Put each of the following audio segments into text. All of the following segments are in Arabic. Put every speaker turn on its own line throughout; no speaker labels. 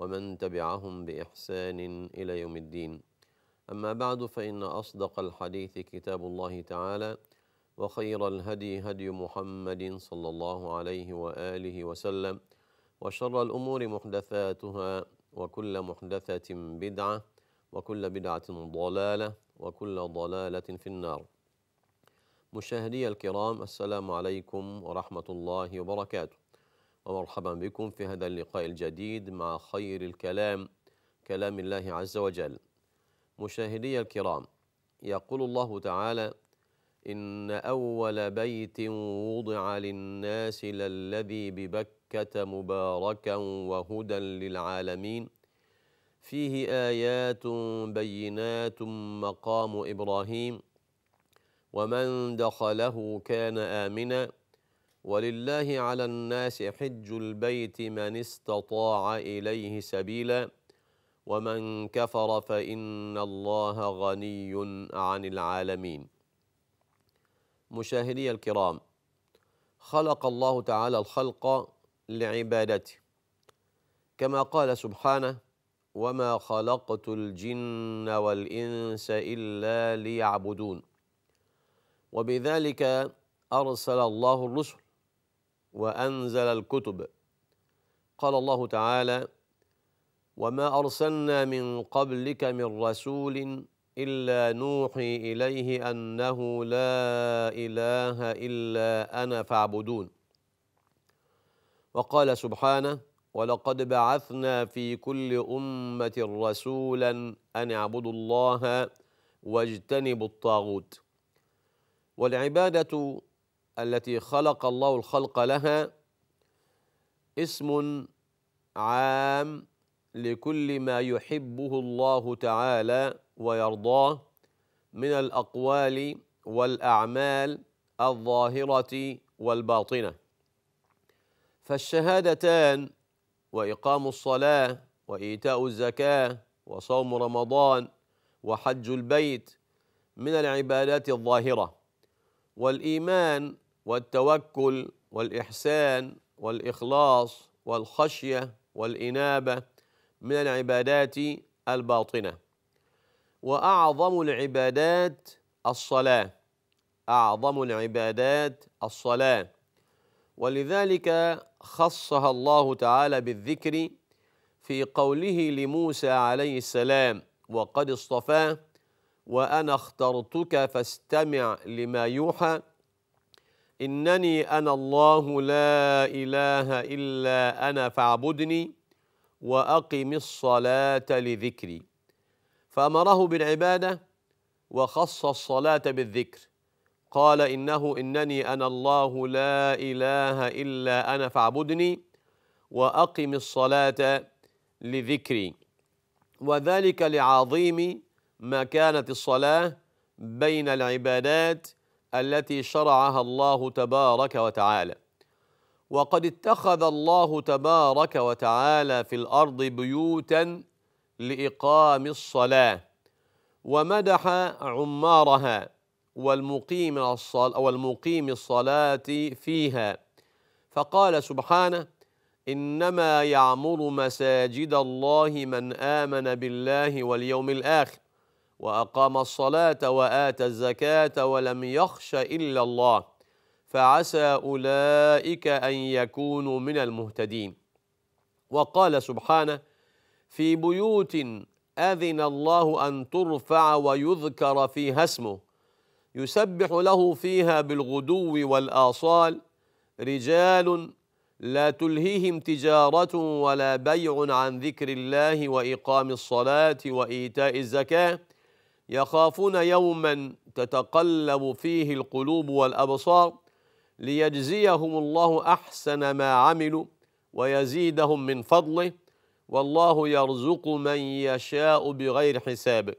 ومن تبعهم بإحسان إلى يوم الدين أما بعد فإن أصدق الحديث كتاب الله تعالى وخير الهدي هدي محمد صلى الله عليه وآله وسلم وشر الأمور محدثاتها وكل محدثة بدعة وكل بدعة ضلالة وكل ضلالة في النار مشاهدي الكرام السلام عليكم ورحمة الله وبركاته ومرحبا بكم في هذا اللقاء الجديد مع خير الكلام كلام الله عز وجل مشاهدي الكرام يقول الله تعالى إن أول بيت وضع للناس للذي ببكة مباركا وهدى للعالمين فيه آيات بينات مقام إبراهيم ومن دخله كان آمنا ولله على الناس حج البيت من استطاع اليه سبيلا ومن كفر فان الله غني عن العالمين مشاهدي الكرام خلق الله تعالى الخلق لعبادته كما قال سبحانه وما خلقت الجن والانس الا ليعبدون وبذلك ارسل الله الرسل وانزل الكتب قال الله تعالى وما ارسلنا من قبلك من رسول الا نوحي اليه انه لا اله الا انا فاعبدون وقال سبحانه ولقد بعثنا في كل امه رسولا ان اعبدوا الله واجتنبوا الطاغوت والعباده التي خلق الله الخلق لها اسم عام لكل ما يحبه الله تعالى ويرضاه من الاقوال والاعمال الظاهره والباطنه فالشهادتان واقام الصلاه وايتاء الزكاه وصوم رمضان وحج البيت من العبادات الظاهره والايمان والتوكل والإحسان والإخلاص والخشية والإنابة من العبادات الباطنة وأعظم العبادات الصلاة أعظم العبادات الصلاة ولذلك خصها الله تعالى بالذكر في قوله لموسى عليه السلام وقد اصطفاه وأنا اخترتك فاستمع لما يوحى إنني أنا الله لا إله إلا أنا فاعبدني وأقم الصلاة لذكري فأمره بالعبادة وخص الصلاة بالذكر قال إنه إنني أنا الله لا إله إلا أنا فاعبدني وأقم الصلاة لذكري وذلك لعظيم مكانة الصلاة بين العبادات التي شرعها الله تبارك وتعالى وقد اتخذ الله تبارك وتعالى في الارض بيوتا لاقام الصلاه ومدح عمارها والمقيم الصلاة والمقيم الصلاة فيها فقال سبحانه إنما يعمر مساجد الله من آمن بالله واليوم الآخر وأقام الصلاة وآتى الزكاة ولم يخش إلا الله فعسى أولئك أن يكونوا من المهتدين وقال سبحانه في بيوت أذن الله أن ترفع ويذكر فيها اسمه يسبح له فيها بالغدو والآصال رجال لا تلهيهم تجارة ولا بيع عن ذكر الله وإقام الصلاة وإيتاء الزكاة يخافون يوما تتقلب فيه القلوب والأبصار ليجزيهم الله أحسن ما عملوا ويزيدهم من فضله والله يرزق من يشاء بغير حساب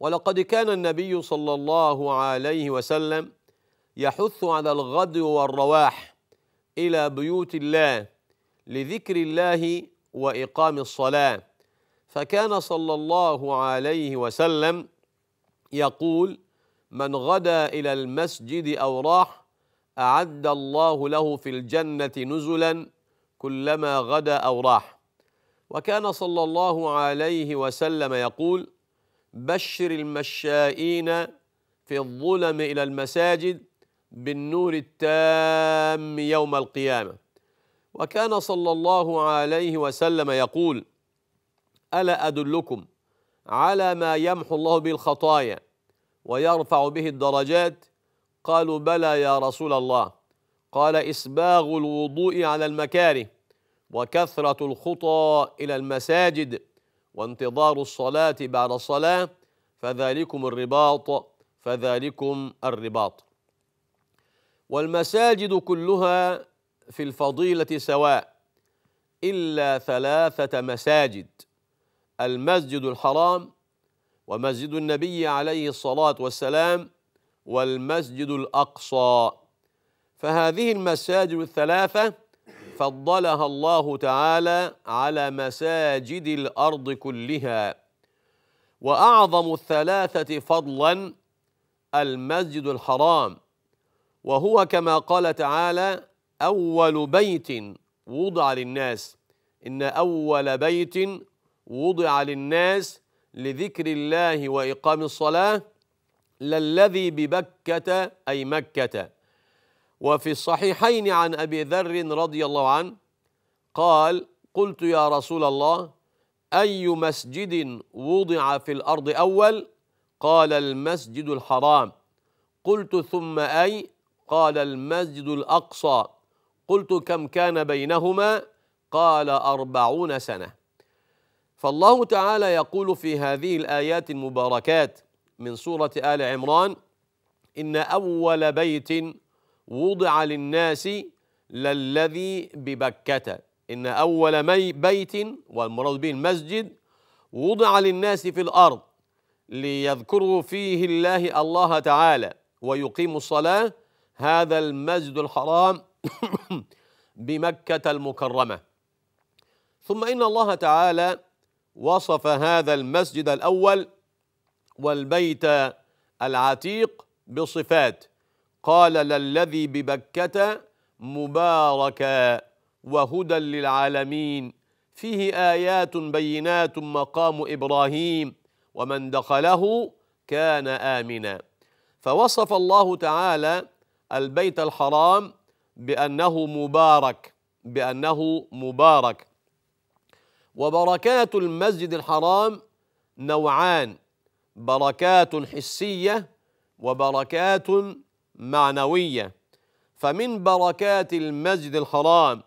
ولقد كان النبي صلى الله عليه وسلم يحث على الغدو والرواح إلى بيوت الله لذكر الله وإقام الصلاة فكان صلى الله عليه وسلم يقول من غدا إلى المسجد أو راح أعد الله له في الجنة نزلا كلما غدا أو راح وكان صلى الله عليه وسلم يقول بشر المشائين في الظلم إلى المساجد بالنور التام يوم القيامة وكان صلى الله عليه وسلم يقول الا ادلكم على ما يمحو الله به الخطايا ويرفع به الدرجات قالوا بلى يا رسول الله قال اسباغ الوضوء على المكاره وكثره الخطى الى المساجد وانتظار الصلاه بعد الصلاه فذلكم الرباط فذلكم الرباط والمساجد كلها في الفضيله سواء الا ثلاثه مساجد المسجد الحرام ومسجد النبي عليه الصلاة والسلام والمسجد الأقصى فهذه المساجد الثلاثة فضلها الله تعالى على مساجد الأرض كلها وأعظم الثلاثة فضلا المسجد الحرام وهو كما قال تعالى أول بيت وضع للناس إن أول بيت وضع للناس لذكر الله وإقام الصلاة للذي ببكة أي مكة وفي الصحيحين عن أبي ذر رضي الله عنه قال قلت يا رسول الله أي مسجد وضع في الأرض أول قال المسجد الحرام قلت ثم أي قال المسجد الأقصى قلت كم كان بينهما قال أربعون سنة فالله تعالى يقول في هذه الآيات المباركات من سورة آل عمران إن أول بيت وضع للناس للذي ببكة إن أول بيت والمراد به المسجد وضع للناس في الأرض ليذكروا فيه الله الله تعالى ويقيموا الصلاة هذا المسجد الحرام بمكة المكرمة ثم إن الله تعالى وصف هذا المسجد الاول والبيت العتيق بصفات قال للذي ببكه مباركا وهدى للعالمين فيه ايات بينات مقام ابراهيم ومن دخله كان امنا فوصف الله تعالى البيت الحرام بانه مبارك بانه مبارك وبركات المسجد الحرام نوعان بركات حسيه وبركات معنويه فمن بركات المسجد الحرام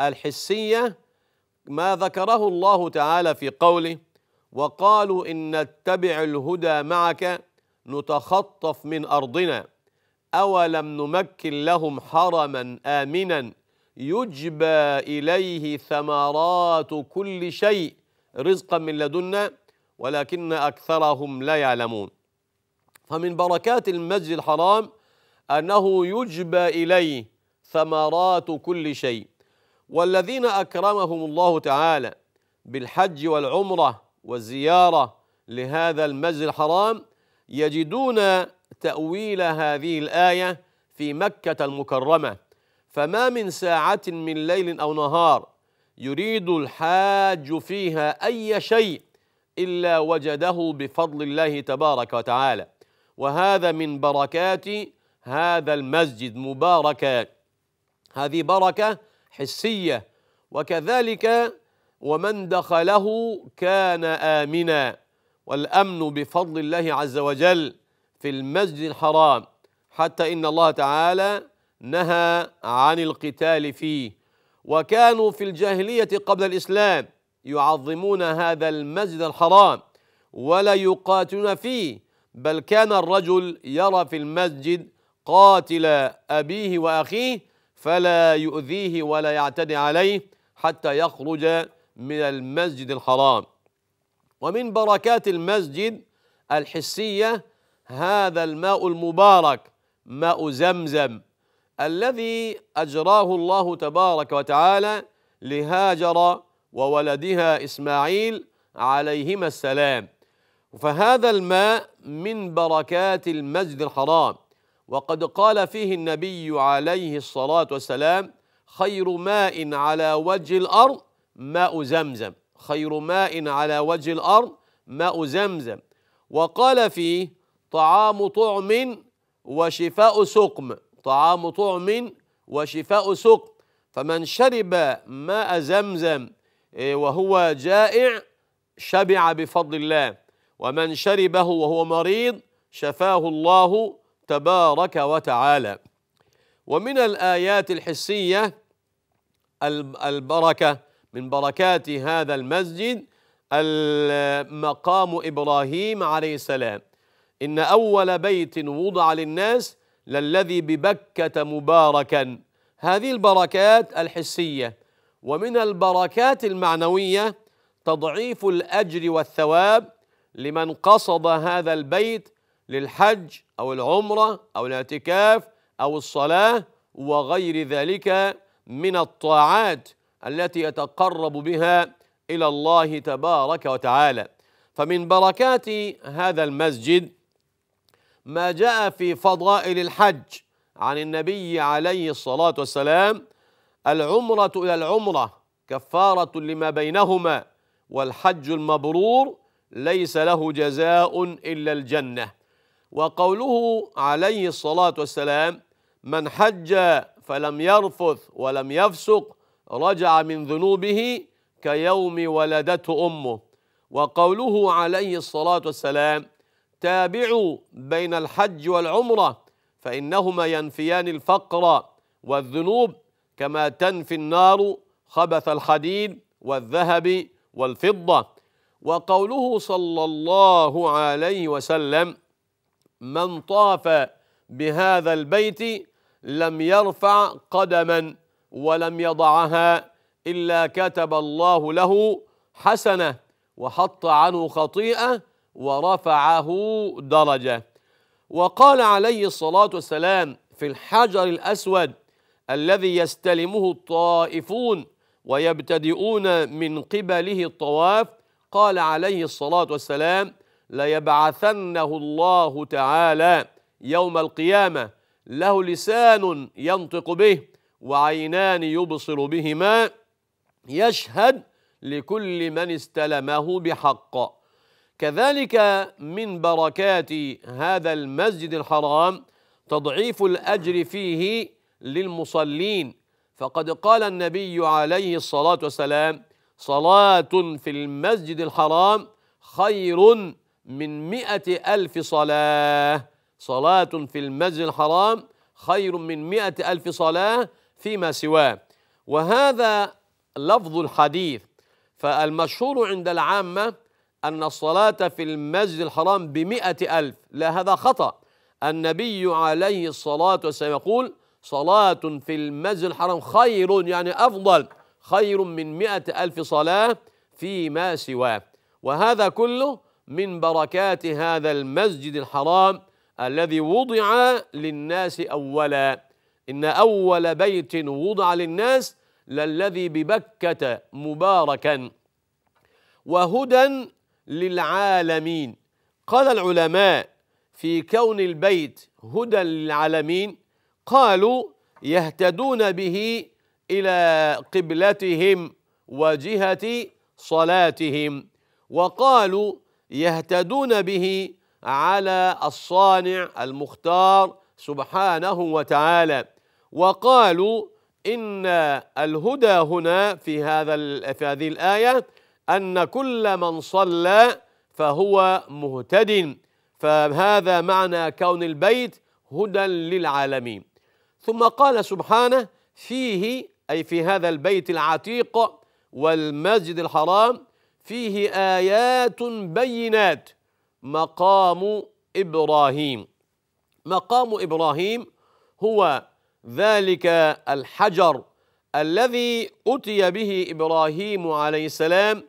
الحسيه ما ذكره الله تعالى في قوله وقالوا ان نتبع الهدى معك نتخطف من ارضنا اولم نمكن لهم حرما امنا يجبى إليه ثمرات كل شيء رزقا من لدنا ولكن أكثرهم لا يعلمون فمن بركات المسجد الحرام أنه يجبى إليه ثمرات كل شيء والذين أكرمهم الله تعالى بالحج والعمرة والزيارة لهذا المسجد الحرام يجدون تأويل هذه الآية في مكة المكرمة فما من ساعة من ليل أو نهار يريد الحاج فيها أي شيء إلا وجده بفضل الله تبارك وتعالى وهذا من بركات هذا المسجد مباركة هذه بركة حسية وكذلك ومن دخله كان آمنا والأمن بفضل الله عز وجل في المسجد الحرام حتى إن الله تعالى نهى عن القتال فيه وكانوا في الجاهلية قبل الإسلام يعظمون هذا المسجد الحرام ولا يقاتلون فيه بل كان الرجل يرى في المسجد قاتل أبيه وأخيه فلا يؤذيه ولا يعتدي عليه حتى يخرج من المسجد الحرام ومن بركات المسجد الحسية هذا الماء المبارك ماء زمزم الذي اجراه الله تبارك وتعالى لهاجر وولدها اسماعيل عليهما السلام فهذا الماء من بركات المسجد الحرام وقد قال فيه النبي عليه الصلاه والسلام خير ماء على وجه الارض ماء زمزم خير ماء على وجه الارض ماء زمزم وقال فيه طعام طعم وشفاء سقم طعام طعم وشفاء سق فمن شرب ماء زمزم إيه، وهو جائع شبع بفضل الله ومن شربه وهو مريض شفاه الله تبارك وتعالى ومن الآيات الحسية البركة من بركات هذا المسجد مقام إبراهيم عليه السلام إن أول بيت وضع للناس للذي ببكة مباركا هذه البركات الحسية ومن البركات المعنوية تضعيف الأجر والثواب لمن قصد هذا البيت للحج أو العمرة أو الاعتكاف أو الصلاة وغير ذلك من الطاعات التي يتقرب بها إلى الله تبارك وتعالى فمن بركات هذا المسجد ما جاء في فضائل الحج عن النبي عليه الصلاة والسلام العمرة إلى العمرة كفارة لما بينهما والحج المبرور ليس له جزاء إلا الجنة وقوله عليه الصلاة والسلام من حج فلم يرفث ولم يفسق رجع من ذنوبه كيوم ولدته أمه وقوله عليه الصلاة والسلام تابعوا بين الحج والعمرة فإنهما ينفيان الفقر والذنوب كما تنفي النار خبث الحديد والذهب والفضة وقوله صلى الله عليه وسلم من طاف بهذا البيت لم يرفع قدما ولم يضعها إلا كتب الله له حسنة وحط عنه خطيئة ورفعه درجة وقال عليه الصلاة والسلام في الحجر الأسود الذي يستلمه الطائفون ويبتدئون من قبله الطواف قال عليه الصلاة والسلام ليبعثنه الله تعالى يوم القيامة له لسان ينطق به وعينان يبصر بهما يشهد لكل من استلمه بحق كذلك من بركات هذا المسجد الحرام تضعيف الأجر فيه للمصلين فقد قال النبي عليه الصلاة والسلام صلاة في المسجد الحرام خير من مئة ألف صلاة صلاة في المسجد الحرام خير من مئة ألف صلاة فيما سواه وهذا لفظ الحديث فالمشهور عند العامة أن الصلاة في المسجد الحرام بمئة ألف لا هذا خطأ النبي عليه الصلاة والسلام يقول صلاة في المسجد الحرام خير يعني أفضل خير من مئة ألف صلاة فيما سواه وهذا كله من بركات هذا المسجد الحرام الذي وضع للناس أولا إن أول بيت وضع للناس للذي ببكة مباركا وهدى للعالمين قال العلماء في كون البيت هدى للعالمين قالوا يهتدون به إلى قبلتهم وجهة صلاتهم وقالوا يهتدون به على الصانع المختار سبحانه وتعالى وقالوا إن الهدى هنا في هذا في هذه الآية أن كل من صلى فهو مهتد فهذا معنى كون البيت هدى للعالمين ثم قال سبحانه فيه أي في هذا البيت العتيق والمسجد الحرام فيه آيات بينات مقام إبراهيم مقام إبراهيم هو ذلك الحجر الذي أتي به إبراهيم عليه السلام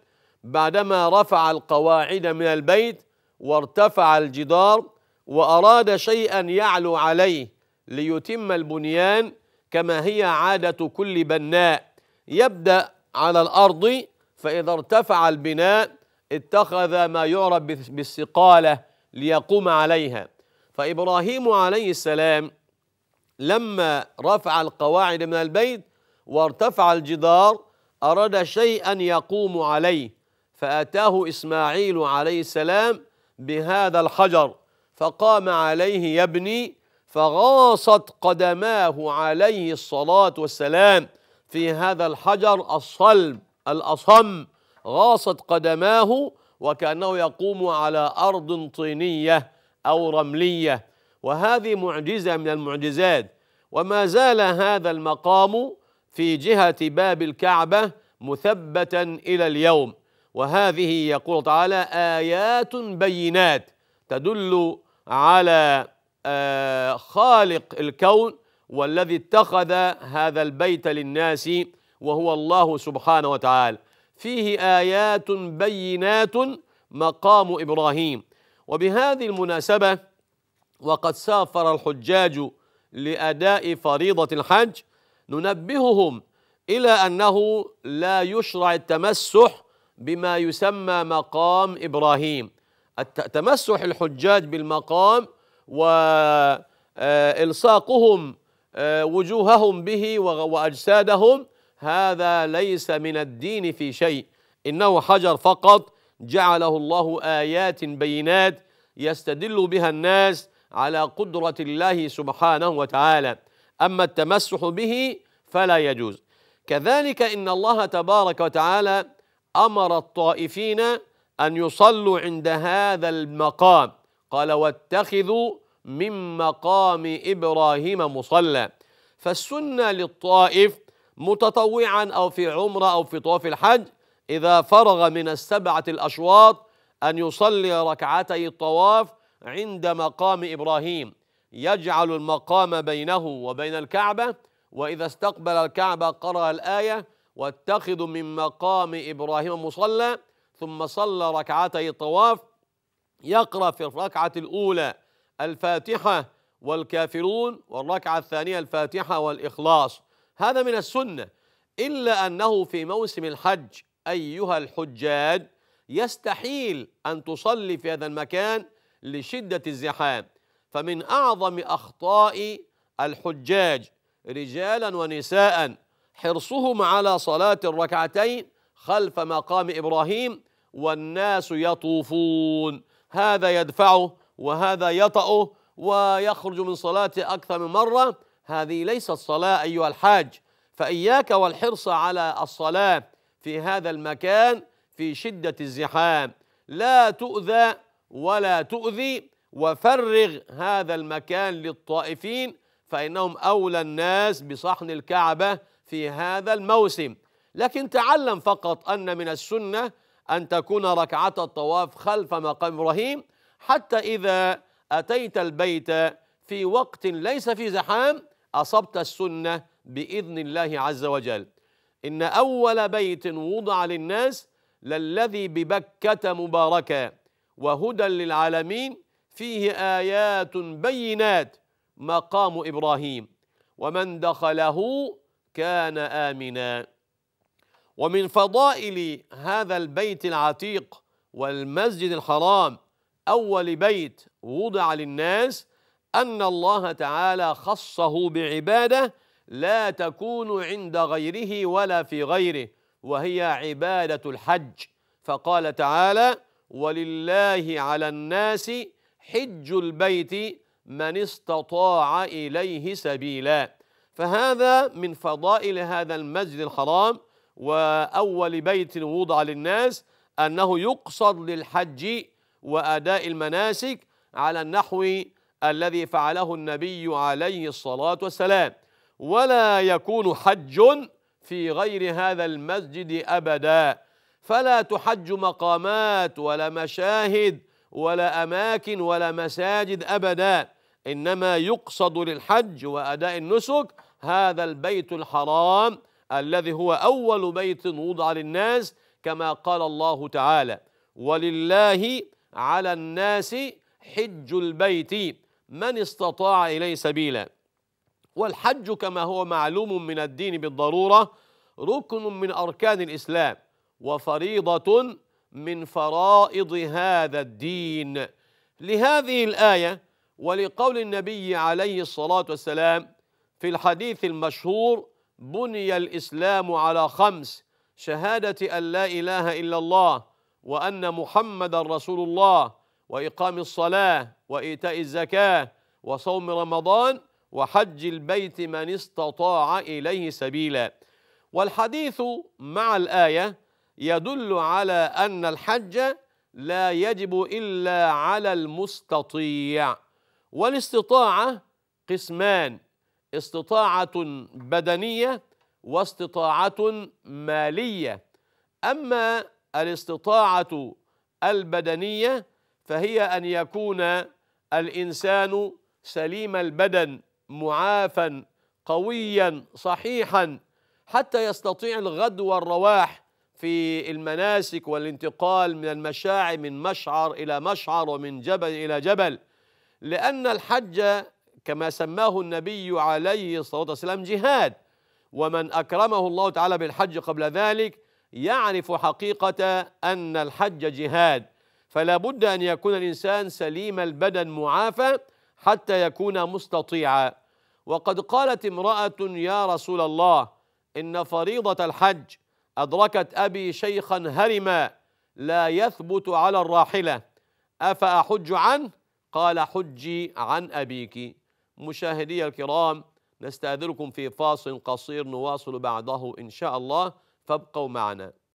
بعدما رفع القواعد من البيت وارتفع الجدار وأراد شيئا يعلو عليه ليتم البنيان كما هي عادة كل بناء يبدأ على الأرض فإذا ارتفع البناء اتخذ ما يعرف بالسقالة ليقوم عليها فإبراهيم عليه السلام لما رفع القواعد من البيت وارتفع الجدار أراد شيئا يقوم عليه فاتاه اسماعيل عليه السلام بهذا الحجر فقام عليه يبني فغاصت قدماه عليه الصلاه والسلام في هذا الحجر الصلب الاصم غاصت قدماه وكانه يقوم على ارض طينيه او رمليه وهذه معجزه من المعجزات وما زال هذا المقام في جهه باب الكعبه مثبتا الى اليوم وهذه يقول تعالى آيات بينات تدل على آه، خالق الكون والذي اتخذ هذا البيت للناس وهو الله سبحانه وتعالى فيه آيات بينات مقام إبراهيم وبهذه المناسبة وقد سافر الحجاج لأداء فريضة الحج ننبههم إلى أنه لا يشرع التمسح بما يسمى مقام ابراهيم تمسح الحجاج بالمقام والصاقهم آه، آه، وجوههم به واجسادهم هذا ليس من الدين في شيء انه حجر فقط جعله الله ايات بينات يستدل بها الناس على قدره الله سبحانه وتعالى اما التمسح به فلا يجوز كذلك ان الله تبارك وتعالى امر الطائفين ان يصلوا عند هذا المقام قال واتخذوا من مقام ابراهيم مصلى فالسنه للطائف متطوعا او في عمره او في طواف الحج اذا فرغ من السبعه الاشواط ان يصلي ركعتي الطواف عند مقام ابراهيم يجعل المقام بينه وبين الكعبه واذا استقبل الكعبه قرأ الايه واتخذوا من مقام إبراهيم مصلى ثم صلى ركعتي الطواف يقرأ في الركعة الأولى الفاتحة والكافرون والركعة الثانية الفاتحة والإخلاص هذا من السنة إلا أنه في موسم الحج أيها الحجاج يستحيل أن تصلي في هذا المكان لشدة الزحام فمن أعظم أخطاء الحجاج رجالا ونساء حرصهم على صلاة الركعتين خلف مقام إبراهيم والناس يطوفون هذا يدفعه وهذا يطأه ويخرج من صلاته أكثر من مرة هذه ليست صلاة أيها الحاج فإياك والحرص على الصلاة في هذا المكان في شدة الزحام لا تؤذى ولا تؤذي وفرغ هذا المكان للطائفين فإنهم أولى الناس بصحن الكعبة في هذا الموسم لكن تعلم فقط أن من السنة أن تكون ركعة الطواف خلف مقام إبراهيم حتى إذا أتيت البيت في وقت ليس في زحام أصبت السنة بإذن الله عز وجل إن أول بيت وضع للناس للذي ببكة مباركة وهدى للعالمين فيه آيات بينات مقام إبراهيم ومن دخله كان آمنا ومن فضائل هذا البيت العتيق والمسجد الحرام أول بيت وضع للناس أن الله تعالى خصه بعبادة لا تكون عند غيره ولا في غيره وهي عبادة الحج فقال تعالى ولله على الناس حج البيت من استطاع إليه سبيلاً فهذا من فضائل هذا المسجد الحرام وأول بيت وضع للناس أنه يقصد للحج وأداء المناسك على النحو الذي فعله النبي عليه الصلاة والسلام ولا يكون حج في غير هذا المسجد أبدا فلا تحج مقامات ولا مشاهد ولا أماكن ولا مساجد أبدا إنما يقصد للحج وأداء النسك هذا البيت الحرام الذي هو أول بيت وضع للناس كما قال الله تعالى ولله على الناس حج البيت من استطاع إليه سبيلا والحج كما هو معلوم من الدين بالضرورة ركن من أركان الإسلام وفريضة من فرائض هذا الدين لهذه الآية ولقول النبي عليه الصلاة والسلام في الحديث المشهور بني الإسلام على خمس شهادة أن لا إله إلا الله وأن محمد رسول الله وإقام الصلاة وإيتاء الزكاة وصوم رمضان وحج البيت من استطاع إليه سبيلا والحديث مع الآية يدل على أن الحج لا يجب إلا على المستطيع والاستطاعة قسمان استطاعه بدنيه واستطاعه ماليه اما الاستطاعه البدنيه فهي ان يكون الانسان سليم البدن معافا قويا صحيحا حتى يستطيع الغد والرواح في المناسك والانتقال من المشاعر من مشعر الى مشعر ومن جبل الى جبل لان الحج كما سماه النبي عليه الصلاة والسلام جهاد ومن أكرمه الله تعالى بالحج قبل ذلك يعرف حقيقة أن الحج جهاد فلا بد أن يكون الإنسان سليم البدن معافى حتى يكون مستطيعا وقد قالت امرأة يا رسول الله إن فريضة الحج أدركت أبي شيخا هرما لا يثبت على الراحلة أفأحج عنه قال حجي عن أبيك مشاهدي الكرام نستأذنكم في فاصل قصير نواصل بعده إن شاء الله فابقوا معنا